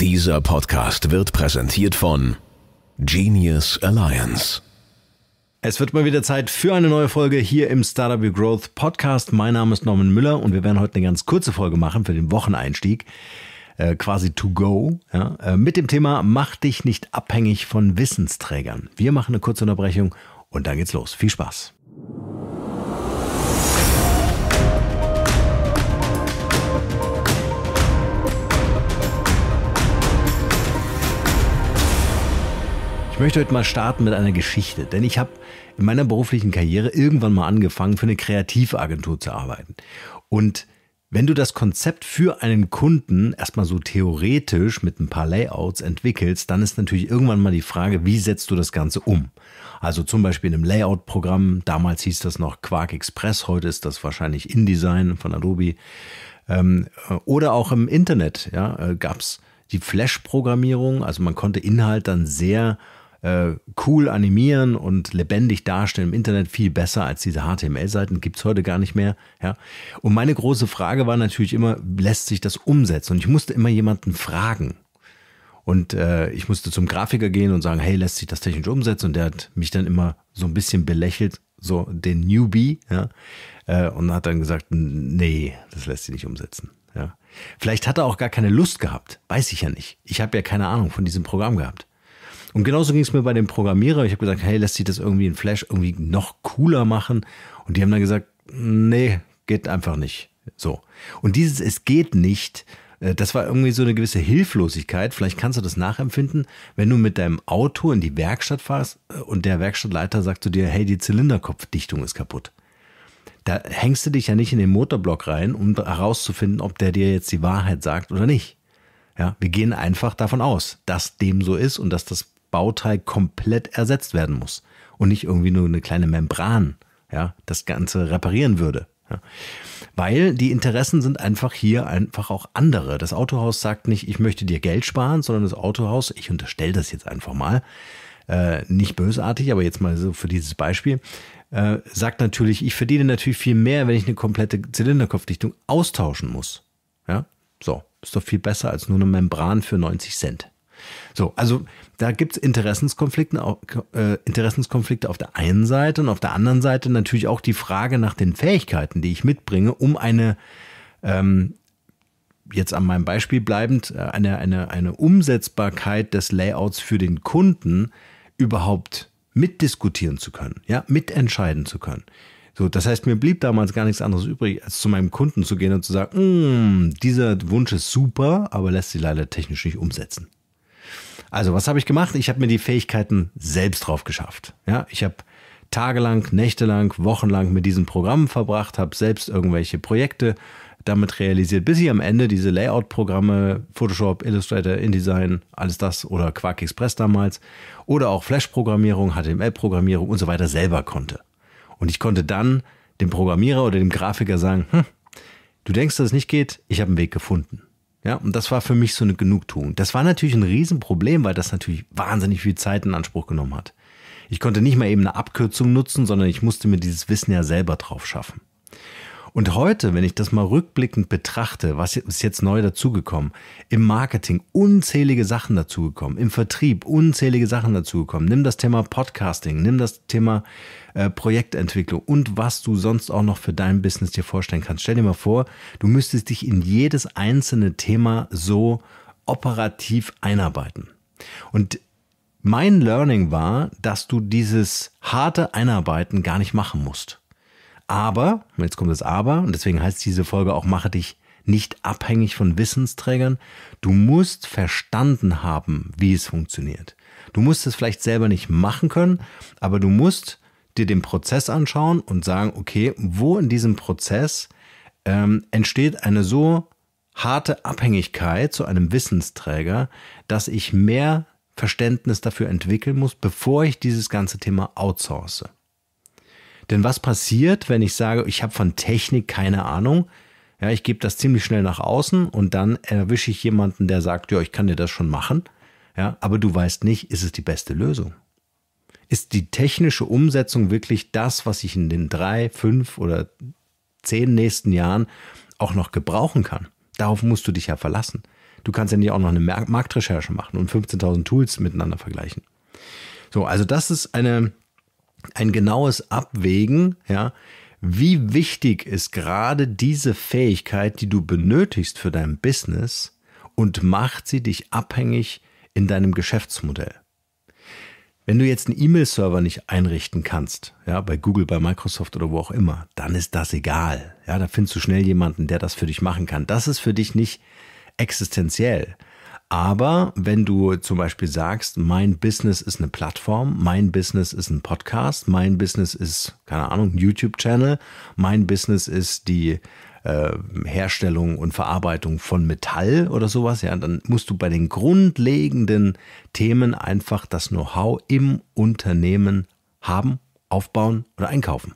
Dieser Podcast wird präsentiert von Genius Alliance. Es wird mal wieder Zeit für eine neue Folge hier im Startup Your Growth Podcast. Mein Name ist Norman Müller und wir werden heute eine ganz kurze Folge machen für den Wocheneinstieg. Äh, quasi to go, ja, äh, mit dem Thema Mach dich nicht abhängig von Wissensträgern. Wir machen eine kurze Unterbrechung und dann geht's los. Viel Spaß. möchte heute mal starten mit einer Geschichte, denn ich habe in meiner beruflichen Karriere irgendwann mal angefangen, für eine Kreativagentur zu arbeiten. Und wenn du das Konzept für einen Kunden erstmal so theoretisch mit ein paar Layouts entwickelst, dann ist natürlich irgendwann mal die Frage, wie setzt du das Ganze um? Also zum Beispiel in einem Layout-Programm, damals hieß das noch Quark Express, heute ist das wahrscheinlich InDesign von Adobe. Ähm, äh, oder auch im Internet ja, äh, gab es die Flash-Programmierung, also man konnte Inhalt dann sehr äh, äh, cool animieren und lebendig darstellen im Internet viel besser als diese HTML-Seiten. Gibt es heute gar nicht mehr. Ja? Und meine große Frage war natürlich immer, lässt sich das umsetzen? Und ich musste immer jemanden fragen. Und äh, ich musste zum Grafiker gehen und sagen, hey, lässt sich das technisch umsetzen? Und der hat mich dann immer so ein bisschen belächelt, so den Newbie, ja? äh, und hat dann gesagt, nee, das lässt sich nicht umsetzen. Ja? Vielleicht hat er auch gar keine Lust gehabt, weiß ich ja nicht. Ich habe ja keine Ahnung von diesem Programm gehabt. Und genauso ging es mir bei dem Programmierer. Ich habe gesagt, hey, lässt sich das irgendwie in Flash irgendwie noch cooler machen? Und die haben dann gesagt, nee, geht einfach nicht. So. Und dieses Es geht nicht, äh, das war irgendwie so eine gewisse Hilflosigkeit. Vielleicht kannst du das nachempfinden, wenn du mit deinem Auto in die Werkstatt fährst äh, und der Werkstattleiter sagt zu dir, hey, die Zylinderkopfdichtung ist kaputt. Da hängst du dich ja nicht in den Motorblock rein, um herauszufinden, ob der dir jetzt die Wahrheit sagt oder nicht. Ja, wir gehen einfach davon aus, dass dem so ist und dass das Bauteil komplett ersetzt werden muss und nicht irgendwie nur eine kleine Membran, ja, das Ganze reparieren würde. Ja. Weil die Interessen sind einfach hier einfach auch andere. Das Autohaus sagt nicht, ich möchte dir Geld sparen, sondern das Autohaus, ich unterstelle das jetzt einfach mal, äh, nicht bösartig, aber jetzt mal so für dieses Beispiel, äh, sagt natürlich, ich verdiene natürlich viel mehr, wenn ich eine komplette Zylinderkopfdichtung austauschen muss. Ja, so, ist doch viel besser als nur eine Membran für 90 Cent. So, also da gibt es Interessenskonflikte, äh, Interessenskonflikte auf der einen Seite und auf der anderen Seite natürlich auch die Frage nach den Fähigkeiten, die ich mitbringe, um eine, ähm, jetzt an meinem Beispiel bleibend, äh, eine, eine, eine Umsetzbarkeit des Layouts für den Kunden überhaupt mitdiskutieren zu können, ja, mitentscheiden zu können. So, das heißt, mir blieb damals gar nichts anderes übrig, als zu meinem Kunden zu gehen und zu sagen, mm, dieser Wunsch ist super, aber lässt sich leider technisch nicht umsetzen. Also, was habe ich gemacht? Ich habe mir die Fähigkeiten selbst drauf geschafft. Ja, ich habe tagelang, nächtelang, wochenlang mit diesen Programmen verbracht, habe selbst irgendwelche Projekte damit realisiert, bis ich am Ende diese Layout-Programme, Photoshop, Illustrator, InDesign, alles das oder Quark Express damals oder auch Flash-Programmierung, HTML-Programmierung und so weiter selber konnte. Und ich konnte dann dem Programmierer oder dem Grafiker sagen, hm, du denkst, dass es nicht geht, ich habe einen Weg gefunden. Ja, und das war für mich so eine Genugtuung. Das war natürlich ein Riesenproblem, weil das natürlich wahnsinnig viel Zeit in Anspruch genommen hat. Ich konnte nicht mal eben eine Abkürzung nutzen, sondern ich musste mir dieses Wissen ja selber drauf schaffen. Und heute, wenn ich das mal rückblickend betrachte, was ist jetzt neu dazugekommen? Im Marketing unzählige Sachen dazugekommen, im Vertrieb unzählige Sachen dazugekommen. Nimm das Thema Podcasting, nimm das Thema äh, Projektentwicklung und was du sonst auch noch für dein Business dir vorstellen kannst. Stell dir mal vor, du müsstest dich in jedes einzelne Thema so operativ einarbeiten. Und mein Learning war, dass du dieses harte Einarbeiten gar nicht machen musst. Aber, jetzt kommt das Aber, und deswegen heißt diese Folge auch, mache dich nicht abhängig von Wissensträgern. Du musst verstanden haben, wie es funktioniert. Du musst es vielleicht selber nicht machen können, aber du musst dir den Prozess anschauen und sagen, okay, wo in diesem Prozess ähm, entsteht eine so harte Abhängigkeit zu einem Wissensträger, dass ich mehr Verständnis dafür entwickeln muss, bevor ich dieses ganze Thema outsource. Denn was passiert, wenn ich sage, ich habe von Technik keine Ahnung? Ja, ich gebe das ziemlich schnell nach außen und dann erwische ich jemanden, der sagt, ja, ich kann dir das schon machen. Ja, aber du weißt nicht, ist es die beste Lösung? Ist die technische Umsetzung wirklich das, was ich in den drei, fünf oder zehn nächsten Jahren auch noch gebrauchen kann? Darauf musst du dich ja verlassen. Du kannst ja nicht auch noch eine Marktrecherche machen und 15.000 Tools miteinander vergleichen. So, also das ist eine ein genaues Abwägen, ja, wie wichtig ist gerade diese Fähigkeit, die du benötigst für dein Business und macht sie dich abhängig in deinem Geschäftsmodell. Wenn du jetzt einen E-Mail-Server nicht einrichten kannst, ja, bei Google, bei Microsoft oder wo auch immer, dann ist das egal. Ja, da findest du schnell jemanden, der das für dich machen kann. Das ist für dich nicht existenziell. Aber wenn du zum Beispiel sagst, mein Business ist eine Plattform, mein Business ist ein Podcast, mein Business ist, keine Ahnung, ein YouTube-Channel, mein Business ist die äh, Herstellung und Verarbeitung von Metall oder sowas, ja, dann musst du bei den grundlegenden Themen einfach das Know-how im Unternehmen haben, aufbauen oder einkaufen.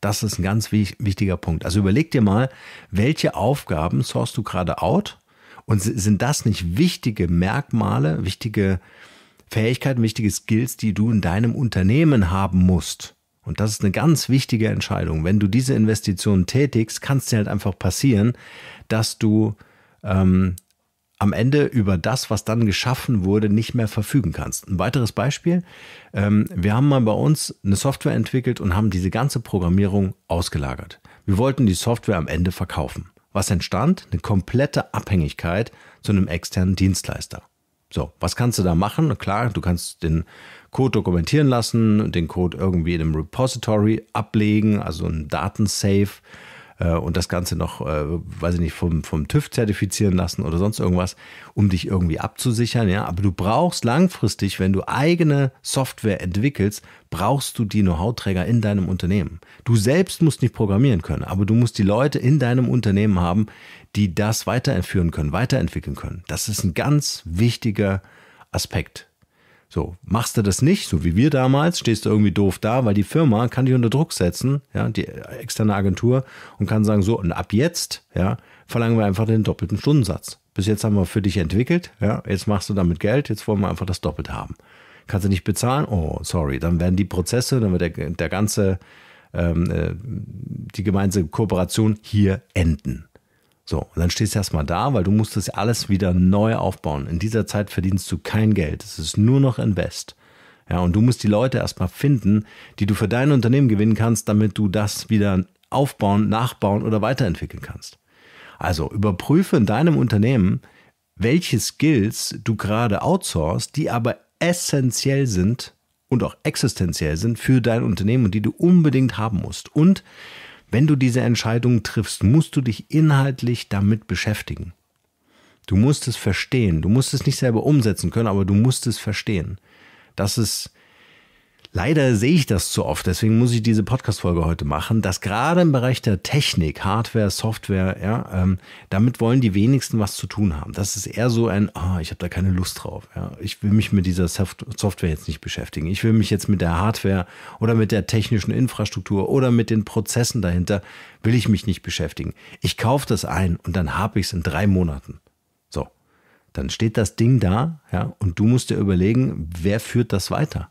Das ist ein ganz wichtiger Punkt. Also überleg dir mal, welche Aufgaben sourst du gerade out und sind das nicht wichtige Merkmale, wichtige Fähigkeiten, wichtige Skills, die du in deinem Unternehmen haben musst? Und das ist eine ganz wichtige Entscheidung. Wenn du diese Investition tätigst, kann es dir halt einfach passieren, dass du ähm, am Ende über das, was dann geschaffen wurde, nicht mehr verfügen kannst. Ein weiteres Beispiel, Ähm, wir haben mal bei uns eine Software entwickelt und haben diese ganze Programmierung ausgelagert. Wir wollten die Software am Ende verkaufen. Was entstand? Eine komplette Abhängigkeit zu einem externen Dienstleister. So, was kannst du da machen? Klar, du kannst den Code dokumentieren lassen, den Code irgendwie in einem Repository ablegen, also ein Datensafe äh, und das Ganze noch, äh, weiß ich nicht, vom, vom TÜV zertifizieren lassen oder sonst irgendwas, um dich irgendwie abzusichern. Ja? Aber du brauchst langfristig, wenn du eigene Software entwickelst, brauchst du die Know-how-Träger in deinem Unternehmen. Du selbst musst nicht programmieren können, aber du musst die Leute in deinem Unternehmen haben, die das weiterführen können, weiterentwickeln können. Das ist ein ganz wichtiger Aspekt. So, machst du das nicht, so wie wir damals, stehst du irgendwie doof da, weil die Firma kann dich unter Druck setzen, ja, die externe Agentur und kann sagen, so, und ab jetzt, ja, verlangen wir einfach den doppelten Stundensatz. Bis jetzt haben wir für dich entwickelt, ja, jetzt machst du damit Geld, jetzt wollen wir einfach das Doppelte haben. Kannst du nicht bezahlen? Oh, sorry, dann werden die Prozesse, dann wird der, der ganze, ähm, äh, die gemeinsame Kooperation hier enden. So, und dann stehst du erstmal da, weil du musst das alles wieder neu aufbauen. In dieser Zeit verdienst du kein Geld. Es ist nur noch Invest. Ja, und du musst die Leute erstmal finden, die du für dein Unternehmen gewinnen kannst, damit du das wieder aufbauen, nachbauen oder weiterentwickeln kannst. Also überprüfe in deinem Unternehmen, welche Skills du gerade outsourcest, die aber essentiell sind und auch existenziell sind für dein Unternehmen und die du unbedingt haben musst. Und wenn du diese Entscheidung triffst, musst du dich inhaltlich damit beschäftigen. Du musst es verstehen. Du musst es nicht selber umsetzen können, aber du musst es verstehen. Das ist Leider sehe ich das zu oft, deswegen muss ich diese Podcast-Folge heute machen, dass gerade im Bereich der Technik, Hardware, Software, ja, ähm, damit wollen die wenigsten was zu tun haben. Das ist eher so ein, ah, ich habe da keine Lust drauf. Ja. Ich will mich mit dieser Software jetzt nicht beschäftigen. Ich will mich jetzt mit der Hardware oder mit der technischen Infrastruktur oder mit den Prozessen dahinter, will ich mich nicht beschäftigen. Ich kaufe das ein und dann habe ich es in drei Monaten. So, dann steht das Ding da ja, und du musst dir überlegen, wer führt das weiter?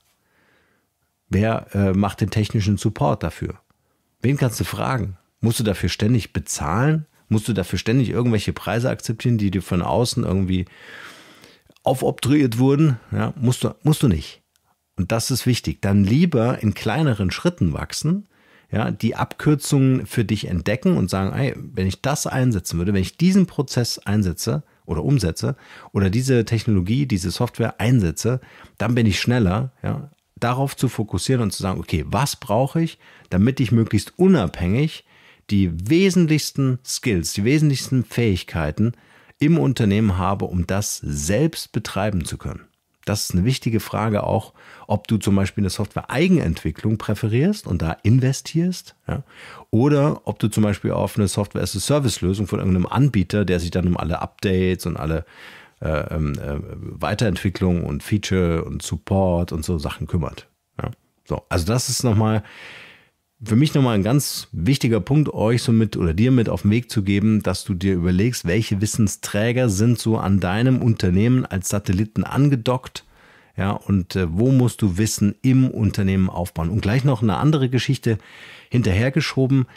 Wer äh, macht den technischen Support dafür? Wen kannst du fragen? Musst du dafür ständig bezahlen? Musst du dafür ständig irgendwelche Preise akzeptieren, die dir von außen irgendwie aufobtruiert wurden? Ja, musst, du, musst du nicht. Und das ist wichtig. Dann lieber in kleineren Schritten wachsen, ja, die Abkürzungen für dich entdecken und sagen, ey, wenn ich das einsetzen würde, wenn ich diesen Prozess einsetze oder umsetze oder diese Technologie, diese Software einsetze, dann bin ich schneller, ja, darauf zu fokussieren und zu sagen, okay, was brauche ich, damit ich möglichst unabhängig die wesentlichsten Skills, die wesentlichsten Fähigkeiten im Unternehmen habe, um das selbst betreiben zu können. Das ist eine wichtige Frage auch, ob du zum Beispiel eine Software-Eigenentwicklung präferierst und da investierst ja, oder ob du zum Beispiel auf eine Software-as-a-Service-Lösung von irgendeinem Anbieter, der sich dann um alle Updates und alle äh, ähm, äh, Weiterentwicklung und Feature und Support und so Sachen kümmert. Ja. So, also das ist nochmal für mich nochmal ein ganz wichtiger Punkt, euch so mit oder dir mit auf den Weg zu geben, dass du dir überlegst, welche Wissensträger sind so an deinem Unternehmen als Satelliten angedockt. Ja, und äh, wo musst du Wissen im Unternehmen aufbauen? Und gleich noch eine andere Geschichte hinterhergeschoben.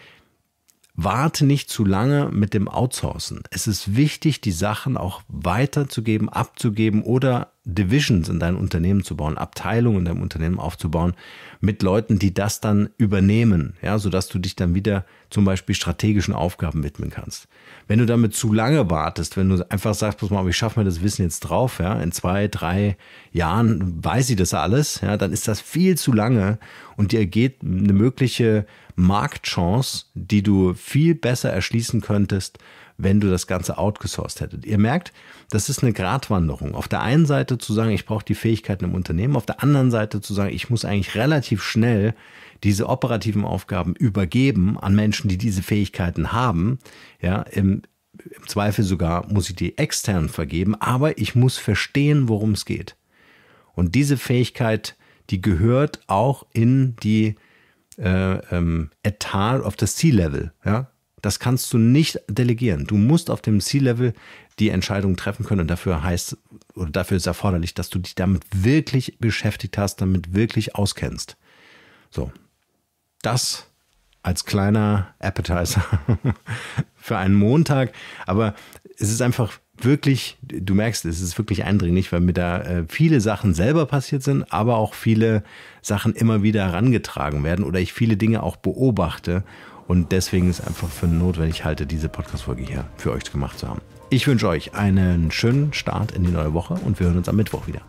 Warte nicht zu lange mit dem Outsourcen. Es ist wichtig, die Sachen auch weiterzugeben, abzugeben oder Divisions in deinem Unternehmen zu bauen, Abteilungen in deinem Unternehmen aufzubauen mit Leuten, die das dann übernehmen, ja, sodass du dich dann wieder zum Beispiel strategischen Aufgaben widmen kannst. Wenn du damit zu lange wartest, wenn du einfach sagst, pass mal, ich schaffe mir das Wissen jetzt drauf, ja, in zwei, drei Jahren weiß ich das alles, ja, dann ist das viel zu lange und dir geht eine mögliche Marktchance, die du viel besser erschließen könntest, wenn du das Ganze outgesourced hättest. Ihr merkt, das ist eine Gratwanderung. Auf der einen Seite zu sagen, ich brauche die Fähigkeiten im Unternehmen, auf der anderen Seite zu sagen, ich muss eigentlich relativ schnell diese operativen Aufgaben übergeben an Menschen, die diese Fähigkeiten haben, ja, im, im Zweifel sogar muss ich die extern vergeben, aber ich muss verstehen, worum es geht. Und diese Fähigkeit, die gehört auch in die äh, ähm, Etat auf das C-Level. Ja? Das kannst du nicht delegieren. Du musst auf dem C-Level die Entscheidung treffen können und dafür heißt oder dafür ist erforderlich, dass du dich damit wirklich beschäftigt hast, damit wirklich auskennst. So, das als kleiner Appetizer für einen Montag. Aber es ist einfach wirklich, du merkst, es ist wirklich eindringlich, weil mir da äh, viele Sachen selber passiert sind, aber auch viele Sachen immer wieder herangetragen werden oder ich viele Dinge auch beobachte. Und deswegen ist einfach für notwendig halte, diese Podcast-Folge hier für euch gemacht zu haben. Ich wünsche euch einen schönen Start in die neue Woche und wir hören uns am Mittwoch wieder.